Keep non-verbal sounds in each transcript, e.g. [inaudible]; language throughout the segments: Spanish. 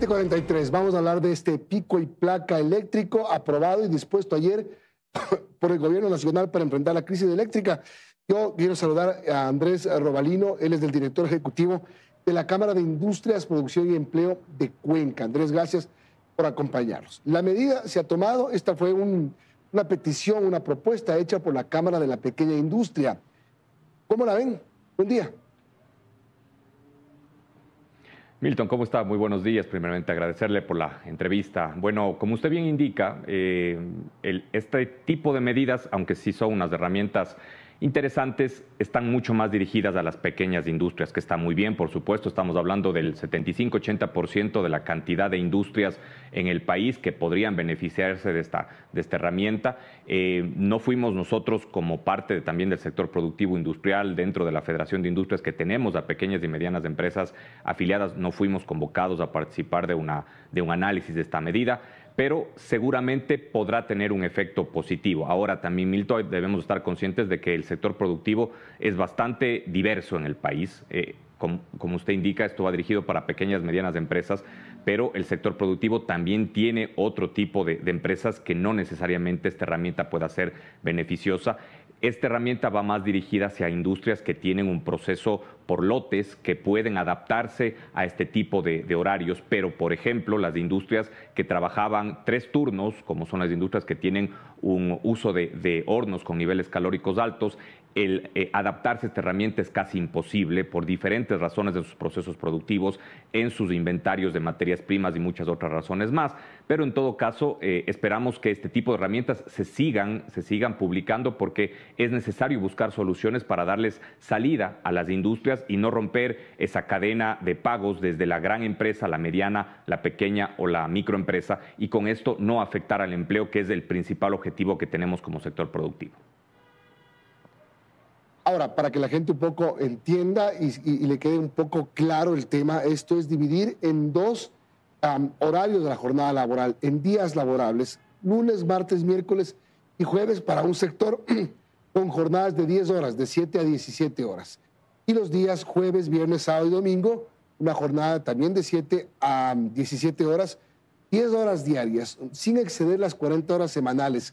743, vamos a hablar de este pico y placa eléctrico aprobado y dispuesto ayer [coughs] por el Gobierno Nacional para enfrentar la crisis eléctrica. Yo quiero saludar a Andrés Robalino, él es el director ejecutivo de la Cámara de Industrias, Producción y Empleo de Cuenca. Andrés, gracias por acompañarnos. La medida se ha tomado, esta fue una petición, una propuesta hecha por la Cámara de la Pequeña Industria. ¿Cómo la ven? Buen día. Milton, ¿cómo está? Muy buenos días. Primeramente, agradecerle por la entrevista. Bueno, como usted bien indica, eh, este tipo de medidas, aunque sí son unas herramientas interesantes están mucho más dirigidas a las pequeñas industrias, que está muy bien, por supuesto, estamos hablando del 75-80% de la cantidad de industrias en el país que podrían beneficiarse de esta, herramienta. Eh, no fuimos nosotros como parte también del sector productivo industrial dentro de la Federación de Industrias que tenemos a pequeñas y medianas empresas afiliadas, no fuimos convocados a participar de un análisis de esta medida pero seguramente podrá tener un efecto positivo. Ahora también, Milton, debemos estar conscientes de que el sector productivo es bastante diverso en el país. Eh, como, usted indica, esto va dirigido para pequeñas, y medianas empresas, pero el sector productivo también tiene otro tipo de empresas que no necesariamente esta herramienta pueda ser beneficiosa. Esta herramienta va más dirigida hacia industrias que tienen un proceso por lotes que pueden adaptarse a este tipo de, horarios, pero por ejemplo las industrias que trabajaban tres turnos, como son las industrias que tienen un uso de, hornos con niveles calóricos altos, el eh, adaptarse a esta herramienta es casi imposible por diferentes razones de sus procesos productivos, en sus inventarios de materias primas y muchas otras razones más pero en todo caso eh, esperamos que este tipo de herramientas se sigan, se sigan publicando porque es necesario buscar soluciones para darles salida a las industrias y no romper esa cadena de pagos desde la gran empresa, la mediana, la pequeña o la microempresa y con esto no afectar al empleo que es el principal objetivo que tenemos como sector productivo. Ahora, para que la gente un poco entienda y le quede un poco claro el tema, esto es dividir en dos Um, horarios de la jornada laboral en días laborables, lunes, martes, miércoles y jueves para un sector [clears throat] con jornadas de 10 horas, de 7 a 17 horas. Y los días jueves, viernes, sábado y domingo, una jornada también de 7 a 17 um, horas, 10 horas diarias, sin exceder las 40 horas semanales.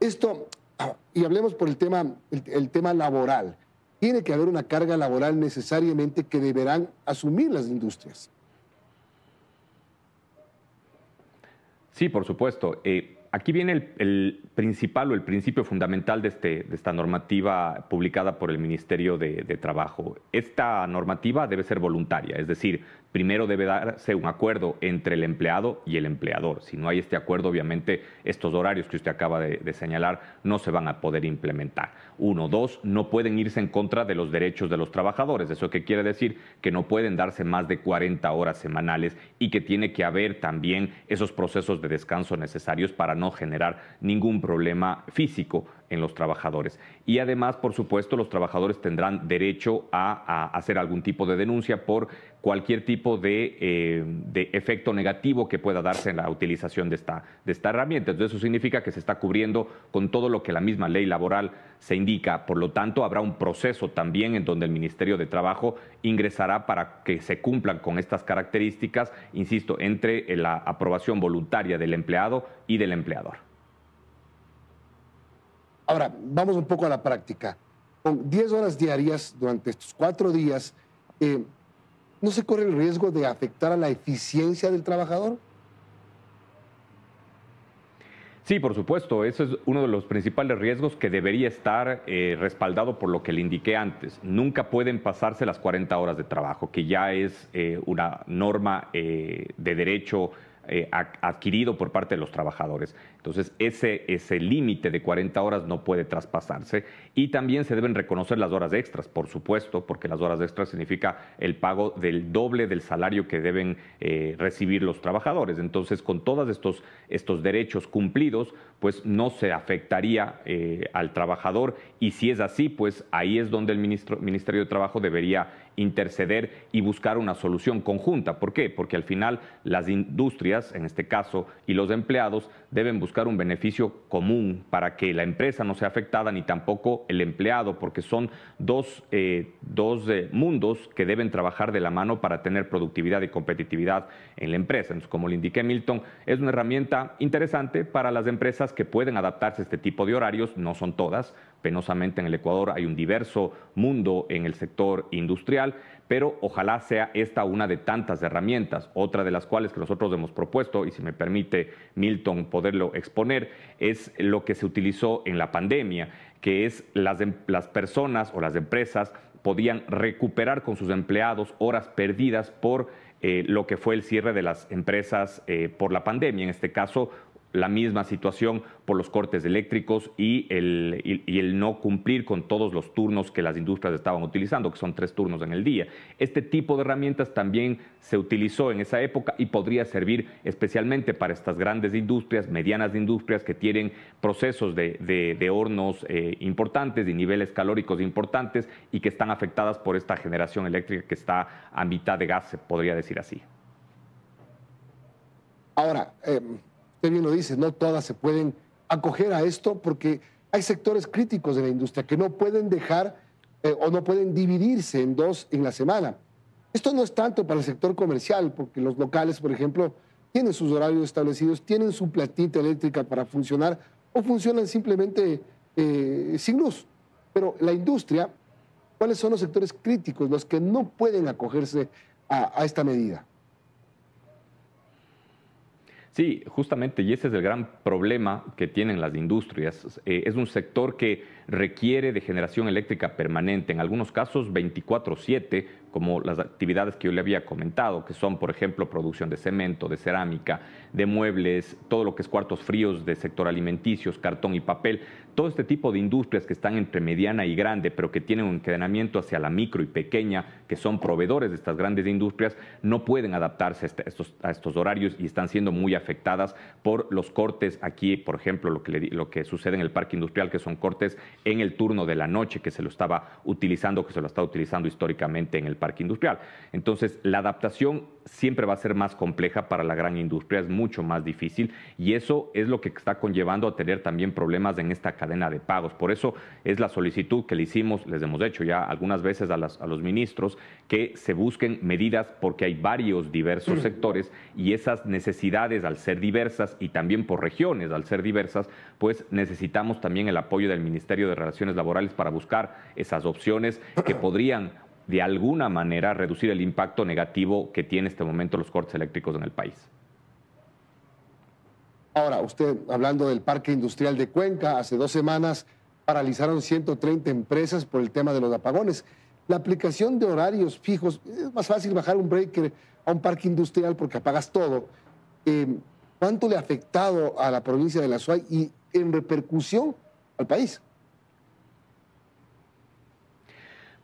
Esto, ah, y hablemos por el tema, el tema laboral, tiene que haber una carga laboral necesariamente que deberán asumir las industrias. Sí, por supuesto. Eh, aquí viene el, principal o el principio fundamental de, este, esta normativa publicada por el Ministerio de, Trabajo. Esta normativa debe ser voluntaria, es decir, primero debe darse un acuerdo entre el empleado y el empleador. Si no hay este acuerdo, obviamente estos horarios que usted acaba de, de señalar no se van a poder implementar. Uno, dos, no pueden irse en contra de los derechos de los trabajadores. ¿Eso qué quiere decir? Que no pueden darse más de 40 horas semanales y que tiene que haber también esos procesos de descanso necesarios para no generar ningún problema físico en los trabajadores. Y además, por supuesto, los trabajadores tendrán derecho a, a hacer algún tipo de denuncia por cualquier tipo eh, de, efecto negativo que pueda darse en la utilización de esta, de esta herramienta. Entonces, eso significa que se está cubriendo con todo lo que la misma ley laboral se indica. Por lo tanto, habrá un proceso también en donde el Ministerio de Trabajo ingresará para que se cumplan con estas características, insisto, entre la aprobación voluntaria del empleado y del empleador. Ahora, vamos un poco a la práctica. Con 10 horas diarias durante estos cuatro días, eh, ¿no se corre el riesgo de afectar a la eficiencia del trabajador? Sí, por supuesto, ese es uno de los principales riesgos que debería estar eh, respaldado por lo que le indiqué antes. Nunca pueden pasarse las 40 horas de trabajo, que ya es eh, una norma eh, de derecho eh, adquirido por parte de los trabajadores. Entonces, ese, ese límite de 40 horas no puede traspasarse y también se deben reconocer las horas extras, por supuesto, porque las horas extras significa el pago del doble del salario que deben eh, recibir los trabajadores. Entonces, con todos estos, estos derechos cumplidos, pues no se afectaría eh, al trabajador y si es así, pues ahí es donde el Ministerio de Trabajo debería interceder y buscar una solución conjunta. ¿Por qué? Porque al final las industrias, en este caso, y los empleados deben buscar un beneficio común para que la empresa no sea afectada ni tampoco el empleado, porque son dos, eh, eh, mundos que deben trabajar de la mano para tener productividad y competitividad en la empresa. como le indiqué Milton, es una herramienta interesante para las empresas que pueden adaptarse a este tipo de horarios, no son todas, penosamente en el Ecuador hay un diverso mundo en el sector industrial pero ojalá sea esta una de tantas herramientas. Otra de las cuales que nosotros hemos propuesto, y si me permite Milton poderlo exponer, es lo que se utilizó en la pandemia, que es las, em-, las personas o las empresas podían recuperar con sus empleados horas perdidas por eh, lo que fue el cierre de las empresas eh, por la pandemia, en este caso la misma situación por los cortes eléctricos y el, no cumplir con todos los turnos que las industrias estaban utilizando, que son tres turnos en el día. Este tipo de herramientas también se utilizó en esa época y podría servir especialmente para estas grandes industrias, medianas industrias que tienen procesos de, hornos eh, importantes y niveles calóricos importantes y que están afectadas por esta generación eléctrica que está a mitad de gas, se podría decir así. Ahora, em, usted bien lo dice, no todas se pueden acoger a esto porque hay sectores críticos de la industria que no pueden dejar eh, o no pueden dividirse en dos en la semana. Esto no es tanto para el sector comercial, porque los locales, por ejemplo, tienen sus horarios establecidos, tienen su platita eléctrica para funcionar o funcionan simplemente eh, sin luz. Pero la industria, ¿cuáles son los sectores críticos, los que no pueden acogerse a esta medida? Sí, justamente, y ese es el gran problema que tienen las industrias. Eh, es un sector que requiere de generación eléctrica permanente, en algunos casos 24/7, como las actividades que yo le había comentado, que son, por ejemplo, producción de cemento, de cerámica, de muebles, todo lo que es cuartos fríos de sector alimenticios, cartón y papel, todo este tipo de industrias que están entre mediana y grande, pero que tienen un encadenamiento hacia la micro y pequeña, que son proveedores de estas grandes industrias, no pueden adaptarse a este, estos, horarios y están siendo muy afectadas por los cortes aquí, por ejemplo, lo que, lo que sucede en el parque industrial, que son cortes en el turno de la noche que se lo estaba utilizando, que se lo está utilizando históricamente en el parque industrial. Entonces, la adaptación siempre va a ser más compleja para la gran industria, es mucho más difícil y eso es lo que está conllevando a tener también problemas en esta cadena de pagos. Por eso es la solicitud que le hicimos, les hemos hecho ya algunas veces a, a los ministros, que se busquen medidas porque hay varios diversos [clears throat] sectores y esas necesidades al ser diversas y también por regiones al ser diversas, pues necesitamos también el apoyo del Ministerio de Relaciones Laborales para buscar esas opciones que podrían de alguna manera reducir el impacto negativo que tiene este momento los cortes eléctricos en el país. Ahora, usted hablando del Parque Industrial de Cuenca, hace dos semanas paralizaron 130 empresas por el tema de los apagones. La aplicación de horarios fijos, es más fácil bajar un breaker a un parque industrial porque apagas todo. Em, ¿Cuánto le ha afectado a la provincia de La Suárez y en repercusión al país?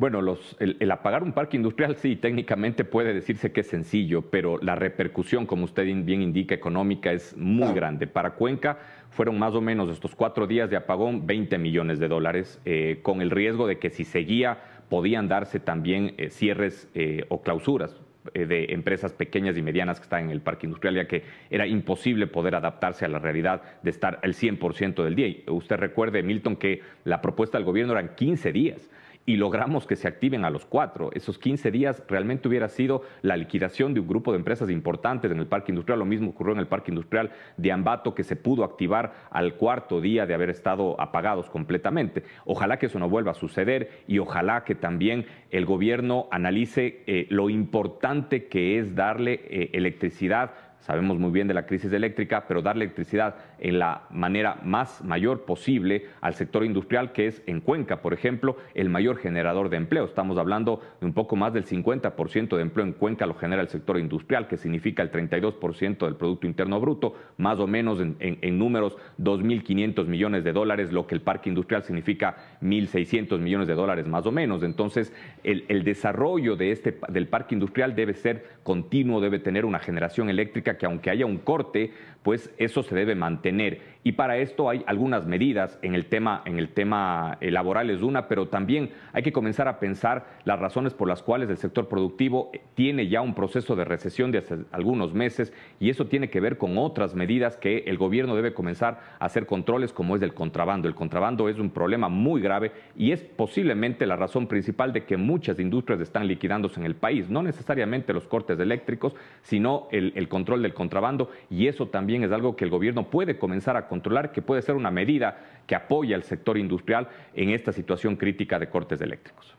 Bueno, el, apagar un parque industrial sí, técnicamente puede decirse que es sencillo, pero la repercusión, como usted bien indica, económica es muy grande. Para Cuenca fueron más o menos estos cuatro días de apagón 20 millones de dólares, eh, con el riesgo de que si seguía podían darse también eh, cierres eh, o clausuras de empresas pequeñas y medianas que están en el parque industrial, ya que era imposible poder adaptarse a la realidad de estar el 100% del día. usted recuerde, Milton, que la propuesta del gobierno eran 15 días y logramos que se activen a los cuatro. Esos 15 días realmente hubiera sido la liquidación de un grupo de empresas importantes en el parque industrial. Lo mismo ocurrió en el parque industrial de Ambato, que se pudo activar al cuarto día de haber estado apagados completamente. Ojalá que eso no vuelva a suceder y ojalá que también el gobierno analice eh, lo importante que es darle eh, electricidad sabemos muy bien de la crisis eléctrica, pero darle electricidad en la manera más mayor posible al sector industrial, que es en Cuenca, por ejemplo, el mayor generador de empleo. Estamos hablando de un poco más del 50% de empleo en Cuenca lo genera el sector industrial, que significa el 32% del Producto Interno Bruto, más o menos en, números 2.500 millones de dólares, lo que el parque industrial significa 1.600 millones de dólares más o menos. Entonces, el, desarrollo de este, del parque industrial debe ser continuo, debe tener una generación eléctrica que aunque haya un corte, pues eso se debe mantener. Y para esto hay algunas medidas en el tema, en el tema eh, laboral es una, pero también hay que comenzar a pensar las razones por las cuales el sector productivo eh, tiene ya un proceso de recesión de hace algunos meses y eso tiene que ver con otras medidas que el gobierno debe comenzar a hacer controles como es del contrabando. El contrabando es un problema muy grave y es posiblemente la razón principal de que muchas industrias están liquidándose en el país, no necesariamente los cortes eléctricos, sino el control del contrabando y eso también también es algo que el gobierno puede comenzar a controlar, que puede ser una medida que apoya al sector industrial en esta situación crítica de cortes eléctricos.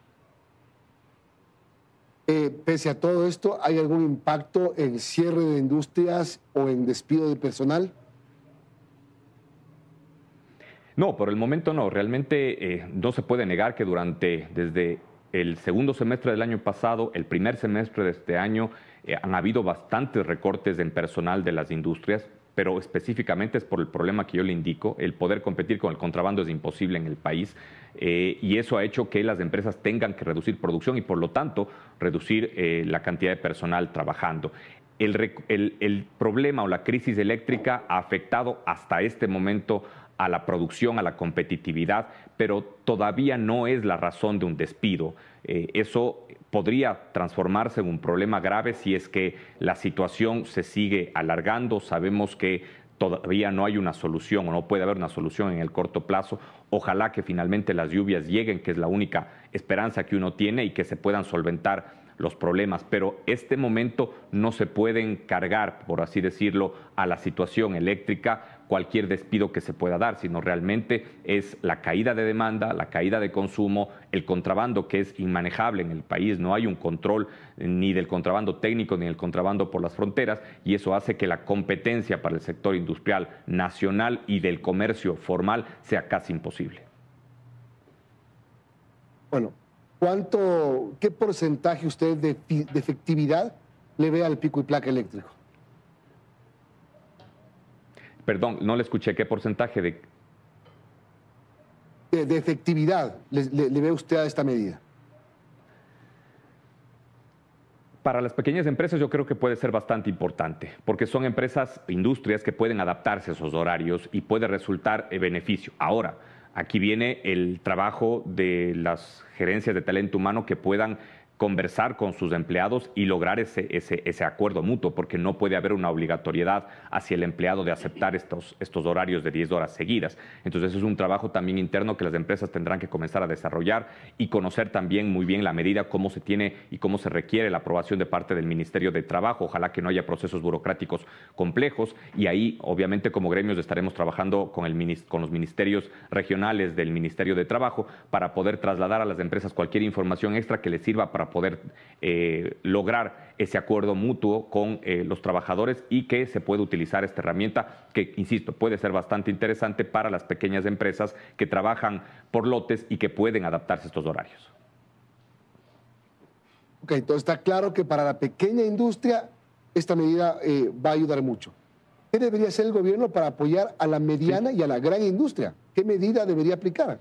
Eh, pese a todo esto, ¿hay algún impacto en cierre de industrias o en despido de personal? No, por el momento no. Realmente eh, no se puede negar que durante, desde el segundo semestre del año pasado, el primer semestre de este año, eh, han habido bastantes recortes en personal de las industrias pero específicamente es por el problema que yo le indico. El poder competir con el contrabando es imposible en el país eh, y eso ha hecho que las empresas tengan que reducir producción y por lo tanto reducir eh, la cantidad de personal trabajando el, problema o la crisis eléctrica ha afectado hasta este momento a la producción, a la competitividad, pero todavía no es la razón de un despido. Eh, eso podría transformarse en un problema grave si es que la situación se sigue alargando. Sabemos que todavía no hay una solución o no puede haber una solución en el corto plazo. Ojalá que finalmente las lluvias lleguen, que es la única esperanza que uno tiene y que se puedan solventar los problemas, pero este momento no se puede encargar, por así decirlo, a la situación eléctrica cualquier despido que se pueda dar, sino realmente es la caída de demanda, la caída de consumo, el contrabando que es inmanejable en el país, no hay un control eh, ni del contrabando técnico ni del contrabando por las fronteras y eso hace que la competencia para el sector industrial nacional y del comercio formal sea casi imposible. Bueno, ¿cuánto, qué porcentaje usted de, efectividad le ve al pico y placa eléctrico? Perdón, no le escuché qué porcentaje de... De, efectividad le, ve usted a esta medida. Para las pequeñas empresas yo creo que puede ser bastante importante, porque son empresas, industrias que pueden adaptarse a esos horarios y puede resultar eh, beneficio. Ahora, Aquí viene el trabajo de las gerencias de talento humano que puedan conversar con sus empleados y lograr ese, ese, acuerdo mutuo, porque no puede haber una obligatoriedad hacia el empleado de aceptar estos, estos horarios de 10 horas seguidas. Entonces, es un trabajo también interno que las empresas tendrán que comenzar a desarrollar y conocer también muy bien la medida, cómo se tiene y cómo se requiere la aprobación de parte del Ministerio de Trabajo. Ojalá que no haya procesos burocráticos complejos y ahí, obviamente, como gremios estaremos trabajando con, el, con los ministerios regionales del Ministerio de Trabajo para poder trasladar a las empresas cualquier información extra que les sirva para poder eh, lograr ese acuerdo mutuo con eh, los trabajadores y que se puede utilizar esta herramienta que, insisto, puede ser bastante interesante para las pequeñas empresas que trabajan por lotes y que pueden adaptarse a estos horarios. Ok, entonces está claro que para la pequeña industria esta medida eh, va a ayudar mucho. ¿Qué debería hacer el gobierno para apoyar a la mediana y a la gran industria? ¿Qué medida debería aplicar?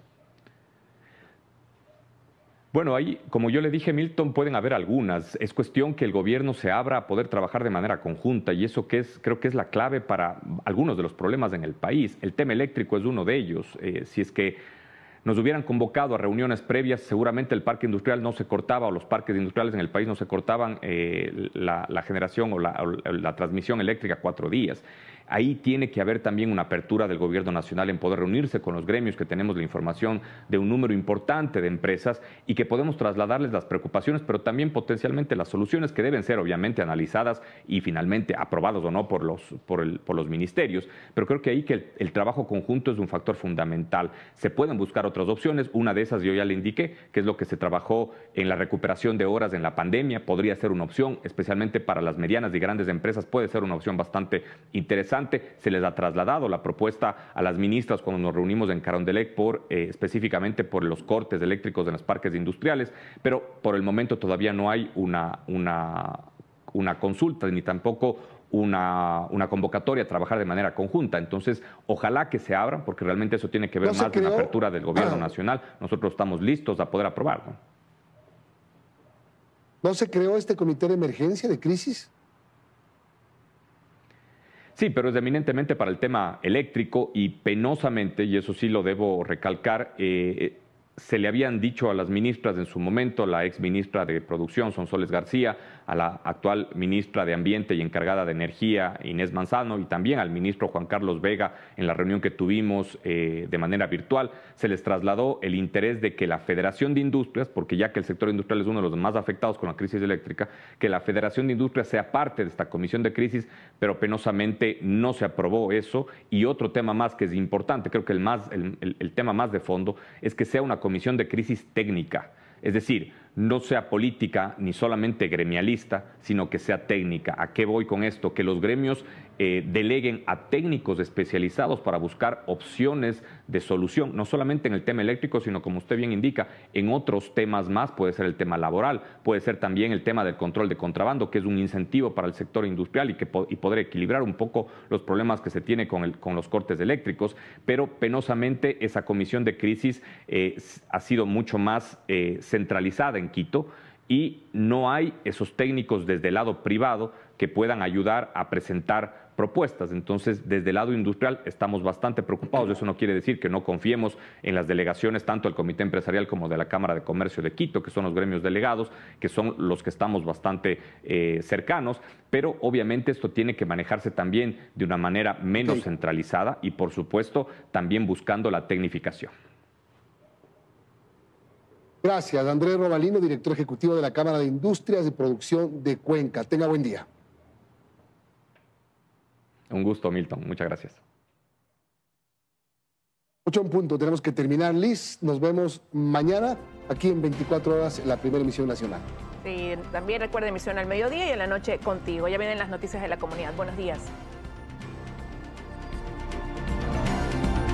Bueno, ahí, como yo le dije, Milton, pueden haber algunas. Es cuestión que el gobierno se abra a poder trabajar de manera conjunta y eso que es, creo que es la clave para algunos de los problemas en el país. El tema eléctrico es uno de ellos. Eh, si es que nos hubieran convocado a reuniones previas, seguramente el parque industrial no se cortaba o los parques industriales en el país no se cortaban eh, la, generación o la transmisión eléctrica cuatro días. Ahí tiene que haber también una apertura del gobierno nacional en poder reunirse con los gremios que tenemos la información de un número importante de empresas y que podemos trasladarles las preocupaciones, pero también potencialmente las soluciones que deben ser obviamente analizadas y finalmente aprobadas o no por los, por, los ministerios. Pero creo que ahí que el, el trabajo conjunto es un factor fundamental. Se pueden buscar otras opciones, una de esas yo ya le indiqué, que es lo que se trabajó en la recuperación de horas en la pandemia, podría ser una opción, especialmente para las medianas y grandes empresas, puede ser una opción bastante interesante se les ha trasladado la propuesta a las ministras cuando nos reunimos en Carondelet por, eh, específicamente por los cortes eléctricos en los parques industriales, pero por el momento todavía no hay una, una, consulta ni tampoco una, convocatoria a trabajar de manera conjunta. Entonces, ojalá que se abran, porque realmente eso tiene que ver más con la apertura del gobierno ah. nacional. Nosotros estamos listos a poder aprobarlo. ¿No se creó este comité de emergencia, de crisis? Sí, pero es eminentemente para el tema eléctrico y penosamente, y eso sí lo debo recalcar, eh, eh, se le habían dicho a las ministras en su momento, la ex ministra de Producción, Sonsoles García, a la actual ministra de Ambiente y encargada de Energía, Inés Manzano, y también al ministro Juan Carlos Vega en la reunión que tuvimos eh, de manera virtual, se les trasladó el interés de que la Federación de Industrias, porque ya que el sector industrial es uno de los más afectados con la crisis eléctrica, que la Federación de Industrias sea parte de esta comisión de crisis, pero penosamente no se aprobó eso. Y otro tema más que es importante, creo que el, más, el tema más de fondo, es que sea una comisión de crisis técnica. Es decir, no sea política ni solamente gremialista, sino que sea técnica. ¿A qué voy con esto? Que los gremios eh, deleguen a técnicos especializados para buscar opciones de solución, no solamente en el tema eléctrico, sino como usted bien indica, en otros temas más, puede ser el tema laboral, puede ser también el tema del control de contrabando, que es un incentivo para el sector industrial y, que, poder equilibrar un poco los problemas que se tiene con, los cortes eléctricos, pero penosamente esa comisión de crisis eh, ha sido mucho más eh, centralizada en Quito y no hay esos técnicos desde el lado privado que puedan ayudar a presentar propuestas. Entonces, desde el lado industrial estamos bastante preocupados. Eso no quiere decir que no confiemos en las delegaciones, tanto del Comité Empresarial como de la Cámara de Comercio de Quito, que son los gremios delegados, que son los que estamos bastante eh, cercanos. Pero obviamente esto tiene que manejarse también de una manera menos centralizada y, por supuesto, también buscando la tecnificación. Gracias, Andrés Robalino, director ejecutivo de la Cámara de Industrias y Producción de Cuenca. Tenga buen día. Un gusto, Milton. Muchas gracias. Ocho en punto. Tenemos que terminar, Liz. Nos vemos mañana aquí en 24 horas la primera emisión nacional. Sí, también recuerda emisión al mediodía y en la noche contigo. Ya vienen las noticias de la comunidad. Buenos días.